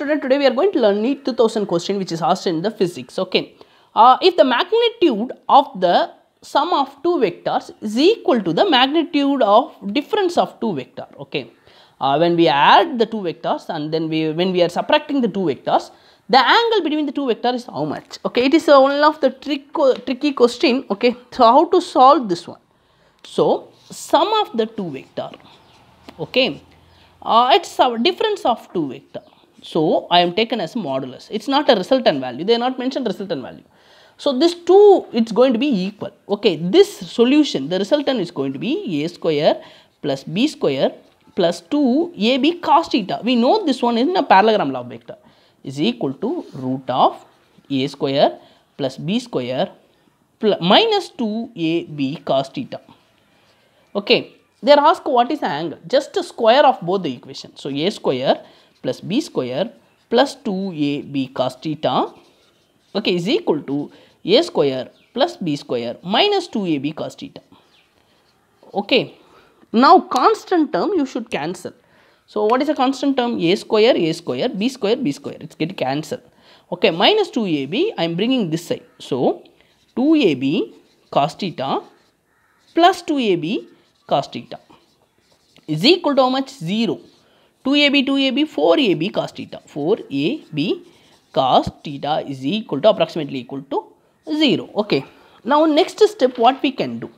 Student, today we are going to learn the 2000 question which is asked in the physics. Okay. Uh, if the magnitude of the sum of two vectors is equal to the magnitude of difference of two vector. Okay. Uh, when we add the two vectors and then we when we are subtracting the two vectors, the angle between the two vectors is how much? Okay. It is one of the trick, tricky question. Okay. So, how to solve this one? So, sum of the two vector. Okay. Uh, it's our difference of two vector so, I am taken as modulus. It is not a resultant value. They are not mentioned resultant value. So, this 2 it is going to be equal. Okay, this solution, the resultant is going to be a square plus b square plus 2 ab cos theta. We know this one is in a parallelogram law vector is equal to root of a square plus b square plus minus 2ab cos theta. Okay, they are asked what is the angle just a square of both the equations so a square plus B square plus two A B cos theta okay is equal to A square plus B square minus two A B cos theta okay now constant term you should cancel so what is a constant term A square A square B square B square it's get cancel okay minus two A B I'm bringing this side so two A B cos theta plus two A B cos theta is equal to much zero 2ab 2ab 4ab cos theta 4ab cos theta is equal to approximately equal to 0 okay now next step what we can do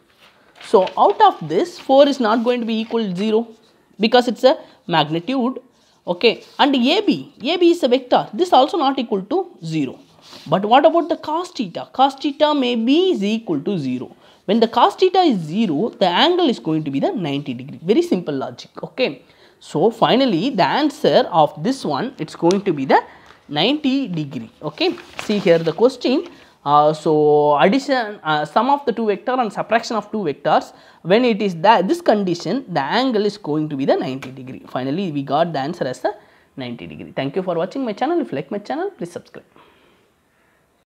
so out of this 4 is not going to be equal to 0 because it's a magnitude okay and ab ab is a vector this also not equal to 0 but what about the cos theta cos theta may be is equal to 0 when the cos theta is 0 the angle is going to be the 90 degree very simple logic okay so, finally, the answer of this one it's going to be the 90 degree. Okay. See here the question. Uh, so, addition uh, sum of the two vector and subtraction of two vectors when it is that this condition the angle is going to be the 90 degree. Finally, we got the answer as the 90 degree. Thank you for watching my channel. If you like my channel, please subscribe.